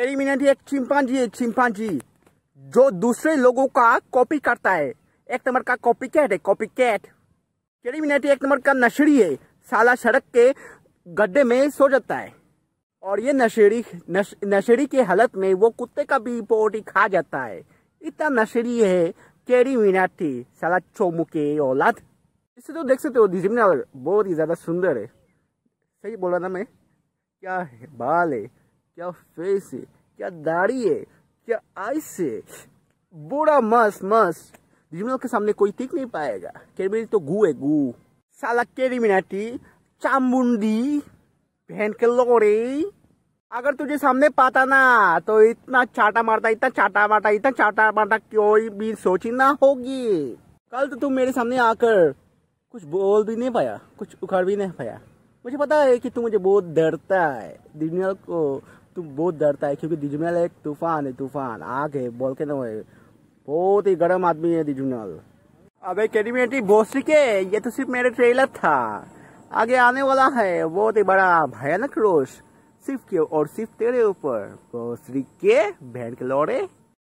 टेरिमिनेंट एक चिंपांजी एक चिंपांजी जो दूसरे लोगों का कॉपी करता है एक नंबर का कॉपी कैट है कॉपी कैट टेरिमिनेट एक नंबर का नशेड़ी है साला सड़क के गड्ढे में सो जाता है और ये नशेड़ी नशेड़ी की हालत में वो कुत्ते का भी पोटी खा जाता है इतना नशेड़ी है केरी मीनाटी साला चौमुके औलाद इससे तो देख सकते हो जिमनावर बहुत ही ज़्यादा सुंदर है सही बोला ना मैं क्या है बाल है क्या फेस है क्या दाढ़ी है क्या आइस है बूढ़ा मस्त मस्त जिसमें के सामने कोई टिक नहीं पाएगा कैरमिनी तो गु है गु साला कैरिमिनाटी चामुंडी बहन के लोरे अगर तुझे सामने पाता ना तो इतना चाटा मारता इतना चाटा मारता इतना चाटा मारता कोई भी सोची ना होगी कल तो तुम मेरे सामने आकर कुछ बोल भी नहीं पाया कुछ उखाड़ भी नहीं पाया मुझे पता है कि तू मुझे बहुत डरता है दुनिया को तो बहुत डरता है क्योंकि दिजुनल एक तूफान है तूफान आग है बोल के ना बहुत ही गर्म आदमी है दिजमल अब कैडिमेटी भोसरी के ये तो सिर्फ मेरा ट्रेलर था आगे आने वाला है बहुत ही बड़ा भयानक रोश सिर्फ के और सिर्फ तेरे ऊपर भोसरी के बहन के लौड़े